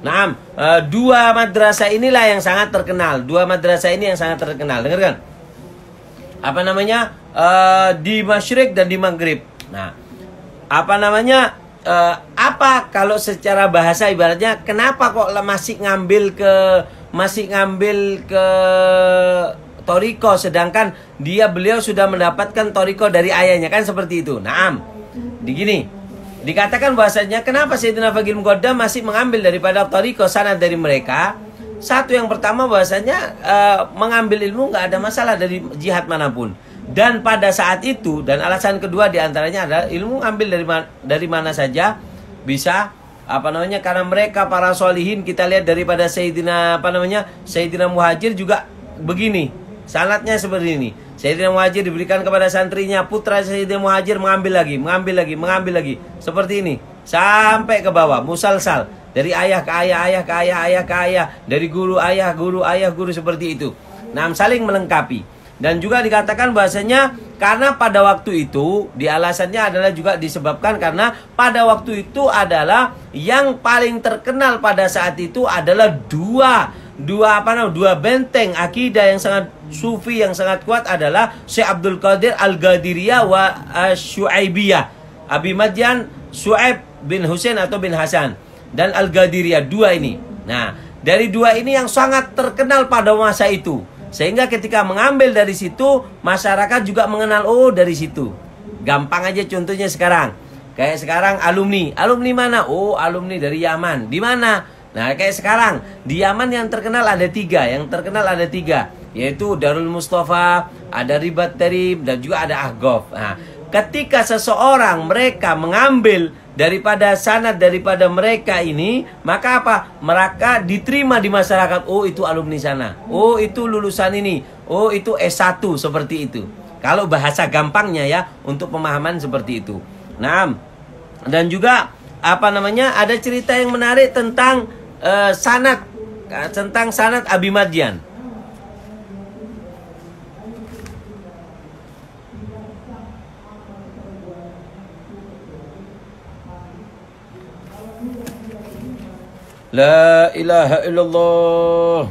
Nah, uh, dua madrasah inilah yang sangat terkenal. Dua madrasah ini yang sangat terkenal. Dengarkan. Apa namanya? Eh, di Masyrik dan di Maghrib. Nah, apa namanya? Eh, apa kalau secara bahasa ibaratnya kenapa kok masih ngambil ke masih ngambil ke toriko sedangkan dia beliau sudah mendapatkan toriko dari ayahnya kan seperti itu. Nah, begini. Dikatakan bahasanya kenapa Sayyidina Fagil Muqaddam masih mengambil daripada Toriko sanad dari mereka? Satu yang pertama bahasanya e, mengambil ilmu nggak ada masalah dari jihad manapun. Dan pada saat itu dan alasan kedua diantaranya adalah ilmu ngambil dari dari mana saja bisa apa namanya karena mereka para solihin kita lihat daripada Sayyidina apa namanya Sayyidina Muhajir juga begini sanatnya seperti ini Sayyidina Muhajir diberikan kepada santrinya. Putra Sayyidina Muhajir mengambil lagi, mengambil lagi, mengambil lagi. Seperti ini. Sampai ke bawah. musal sal Dari ayah ke ayah, ayah ke ayah, ayah ke ayah. Dari guru ayah, guru ayah, guru seperti itu. Nah, saling melengkapi. Dan juga dikatakan bahasanya karena pada waktu itu di alasannya adalah juga disebabkan karena pada waktu itu adalah yang paling terkenal pada saat itu adalah dua dua apa namanya dua benteng akidah yang sangat sufi yang sangat kuat adalah Syekh Abdul Qadir Al Gadiriyah wa Syuaibiyah Abi Madyan Suaib bin Husain atau bin Hasan dan Al Gadiriyah dua ini nah dari dua ini yang sangat terkenal pada masa itu sehingga ketika mengambil dari situ masyarakat juga mengenal oh dari situ gampang aja contohnya sekarang kayak sekarang alumni alumni mana oh alumni dari Yaman di mana Nah kayak sekarang di Yaman yang terkenal ada tiga, yang terkenal ada tiga yaitu Darul Mustafa, ada Ribat Terim dan juga ada Ahgof. Nah, ketika seseorang mereka mengambil daripada sanad daripada mereka ini maka apa mereka diterima di masyarakat oh itu alumni sana oh itu lulusan ini oh itu S1 seperti itu kalau bahasa gampangnya ya untuk pemahaman seperti itu nah dan juga apa namanya ada cerita yang menarik tentang uh, eh, sanat eh, tentang sanat Abi Madian. La ilaha illallah.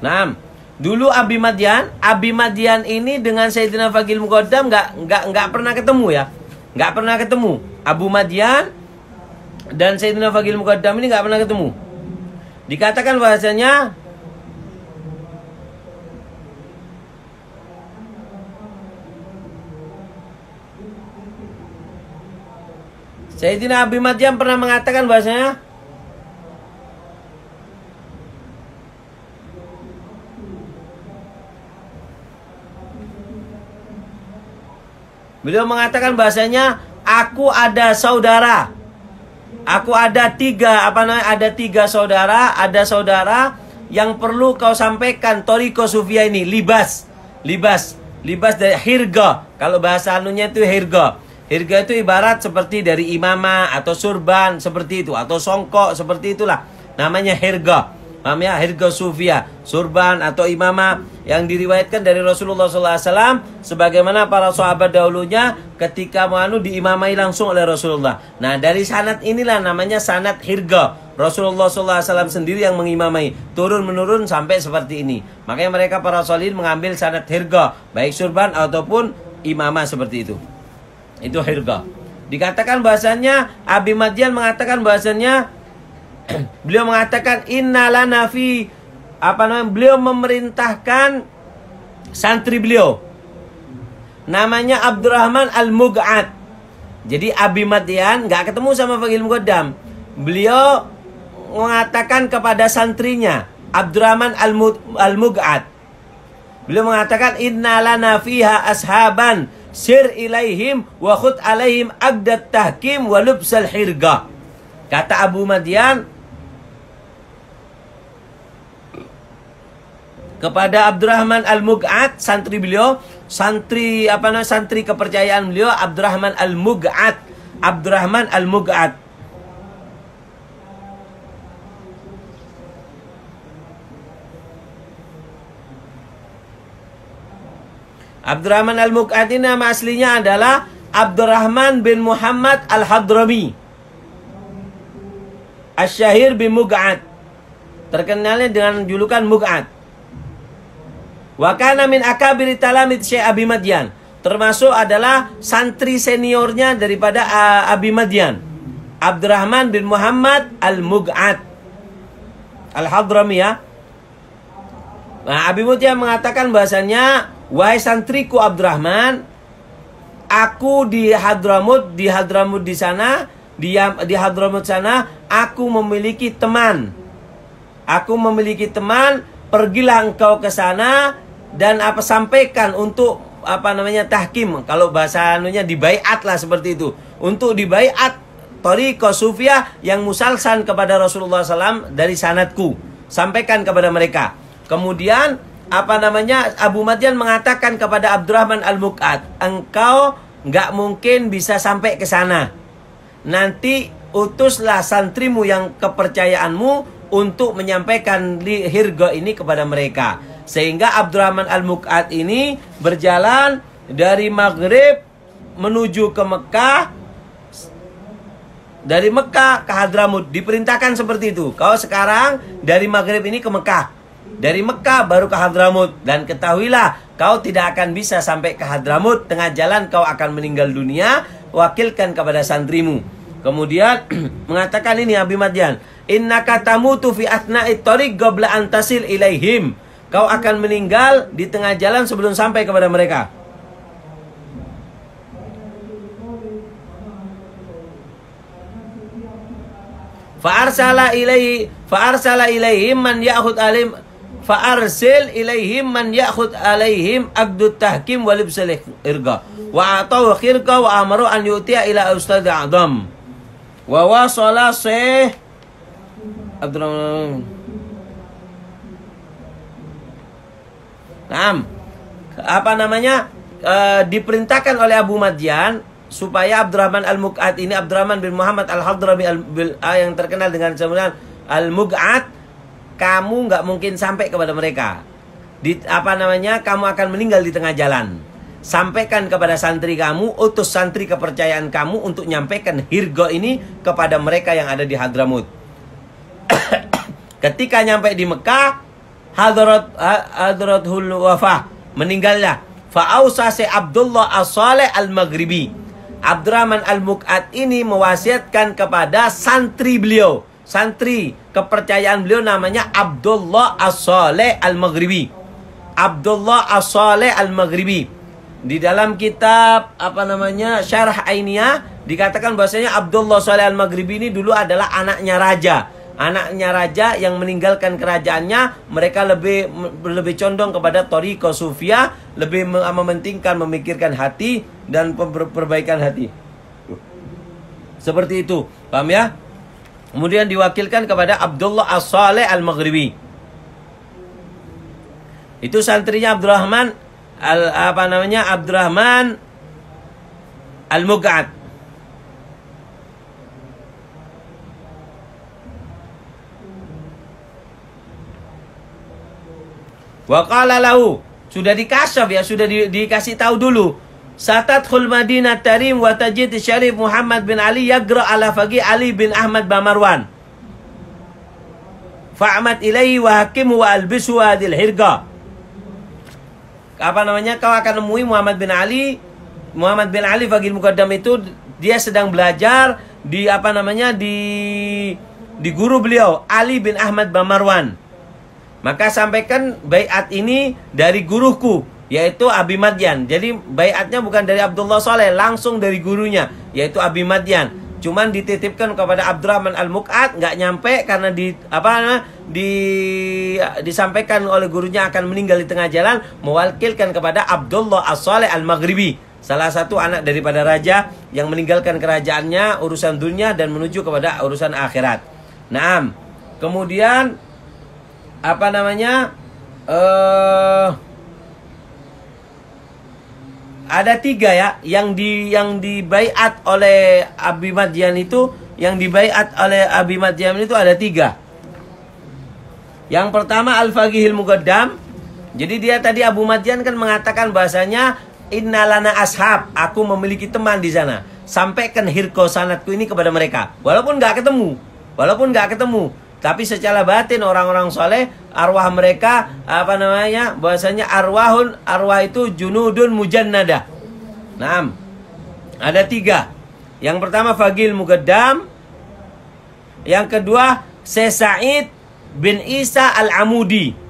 Nam, dulu Abi Madian, Abi Madian ini dengan Sayyidina Fakil Mukaddam nggak nggak nggak pernah ketemu ya, nggak pernah ketemu. Abu Madian dan Sayyidina Fagil Mukaddam ini nggak pernah ketemu. Dikatakan bahasanya Sayyidina Abi Matyam pernah mengatakan bahasanya Beliau mengatakan bahasanya aku ada saudara Aku ada tiga apa namanya? Ada tiga saudara, ada saudara yang perlu kau sampaikan Toriko Sufia ini libas, libas, libas dari hirga. Kalau bahasa anunya itu hirga. Hirga itu ibarat seperti dari imama atau surban seperti itu atau songkok seperti itulah namanya hirga. Mamnya Hirgo Sufia, ya? surban atau imamah yang diriwayatkan dari Rasulullah SAW sebagaimana para sahabat dahulunya ketika mau diimamai langsung oleh Rasulullah. Nah dari sanat inilah namanya sanat Hirgo. Rasulullah SAW sendiri yang mengimamai turun menurun sampai seperti ini. Makanya mereka para solin mengambil sanat Hirgo baik surban ataupun imamah seperti itu. Itu Hirgo. Dikatakan bahasanya Abi Madian mengatakan bahasanya beliau mengatakan innalana fi apa namanya beliau memerintahkan santri beliau namanya Abdurrahman Al-Mug'ad jadi Abi Madian nggak ketemu sama Fakil godam beliau mengatakan kepada santrinya Abdurrahman Al-Mug'ad beliau mengatakan innalana fiha ashaban sir ilaihim wa khut alaihim agdat tahkim wa lubsal hirga kata Abu Madian kepada Abdurrahman Al-Mug'at santri beliau santri apa namanya santri kepercayaan beliau Abdurrahman Al-Mug'at Abdurrahman Al-Mug'at Abdurrahman Al-Mug'at ini nama aslinya adalah Abdurrahman bin Muhammad Al-Hadrami Asyahir bin Mug'at Terkenalnya dengan julukan Mug'at Wakana min akabiri talamid Syekh Abi Madian. Termasuk adalah santri seniornya daripada uh, Abi Madian. Abdurrahman bin Muhammad Al-Mug'at. Al-Hadrami ya. Nah, Abi Madian mengatakan bahasanya, "Wahai santriku Abdurrahman, aku di Hadramut, di Hadramut di sana, di, di Hadramut sana, aku memiliki teman. Aku memiliki teman pergilah engkau ke sana dan apa sampaikan untuk apa namanya tahkim kalau bahasa anunya dibaiat lah seperti itu untuk dibaiat Tori Kosufia yang musalsan kepada Rasulullah SAW dari sanatku sampaikan kepada mereka kemudian apa namanya Abu Madian mengatakan kepada Abdurrahman Al Mukad engkau nggak mungkin bisa sampai ke sana nanti utuslah santrimu yang kepercayaanmu untuk menyampaikan hirgo ini kepada mereka. Sehingga Abdurrahman Al-Muk'ad ini berjalan dari Maghrib menuju ke Mekah. Dari Mekah ke Hadramut diperintahkan seperti itu. Kalau sekarang dari Maghrib ini ke Mekah. Dari Mekah baru ke Hadramut dan ketahuilah kau tidak akan bisa sampai ke Hadramut tengah jalan kau akan meninggal dunia wakilkan kepada santrimu. Kemudian mengatakan ini Abi Madian, Innaka tamutu fi athna'it tariq qabla antasil ilaihim. Kau akan meninggal di tengah jalan sebelum sampai kepada mereka. Fa'arsala ilaihi fa'arsala ilaihim man ya'khud alim fa'arsil ilaihim man ya'khud alaihim abdut tahkim walibsil irga wa atau khirqa wa amaru an yutia ila ustadz adam wa wasala sih Abdurrahman Naam apa namanya e, diperintahkan oleh Abu Madian supaya Abdurrahman al Mukat ini Abdurrahman bin Muhammad Al-Hadrami al, al yang terkenal dengan sebutan al Mukat, kamu nggak mungkin sampai kepada mereka di apa namanya kamu akan meninggal di tengah jalan sampaikan kepada santri kamu utus santri kepercayaan kamu untuk nyampaikan hirgo ini kepada mereka yang ada di Hadramut Ketika nyampe di Mekah, hadrat Hadrat Wafa meninggalnya. Fa'ausa se Abdullah As-Saleh Al-Maghribi. Abdurrahman Al-Muk'ad ini mewasiatkan kepada santri beliau. Santri kepercayaan beliau namanya Abdullah As-Saleh Al-Maghribi. Abdullah As-Saleh Al-Maghribi. Di dalam kitab apa namanya Syarah Ainiyah dikatakan bahasanya Abdullah Saleh Al-Maghribi ini dulu adalah anaknya raja anaknya raja yang meninggalkan kerajaannya mereka lebih lebih condong kepada toriko sufia lebih mementingkan memikirkan hati dan perbaikan hati seperti itu paham ya kemudian diwakilkan kepada Abdullah As-Saleh Al-Maghribi itu santrinya Abdurrahman al apa namanya Abdurrahman Al-Mug'ad Wa lahu, sudah dikasih ya, sudah di, dikasih tahu dulu. Satadkhul Madinah Tarim wa tajid Syarif Muhammad bin Ali yagra ala fagi Ali bin Ahmad bin Marwan. Fa'amat ilaihi wa hakimu wa albisu wa adil hirga. Apa namanya? Kau akan nemui Muhammad bin Ali Muhammad bin Ali Fagil mukadam itu dia sedang belajar di apa namanya di di guru beliau Ali bin Ahmad Bamarwan. Maka sampaikan bayat ini dari guruku yaitu Abi Madian. Jadi bayatnya bukan dari Abdullah Saleh, langsung dari gurunya yaitu Abi Madian. Cuman dititipkan kepada Abdurrahman al mukat nggak nyampe karena di apa di disampaikan oleh gurunya akan meninggal di tengah jalan mewakilkan kepada Abdullah As-Saleh Al-Maghribi. Salah satu anak daripada raja yang meninggalkan kerajaannya urusan dunia dan menuju kepada urusan akhirat. Naam. Kemudian apa namanya uh, ada tiga ya yang di yang dibaiat oleh Abi Madian itu yang dibayat oleh Abi Madian itu ada tiga. Yang pertama al Fagihil Mugaddam. Jadi dia tadi Abu Madian kan mengatakan bahasanya innalana ashab, aku memiliki teman di sana. Sampaikan hirko sanatku ini kepada mereka. Walaupun nggak ketemu, walaupun nggak ketemu, tapi secara batin orang-orang soleh arwah mereka apa namanya bahasanya arwahun arwah itu junudun mujannada. enam Ada tiga. Yang pertama Fagil mugedam Yang kedua Sesaid bin Isa al-Amudi.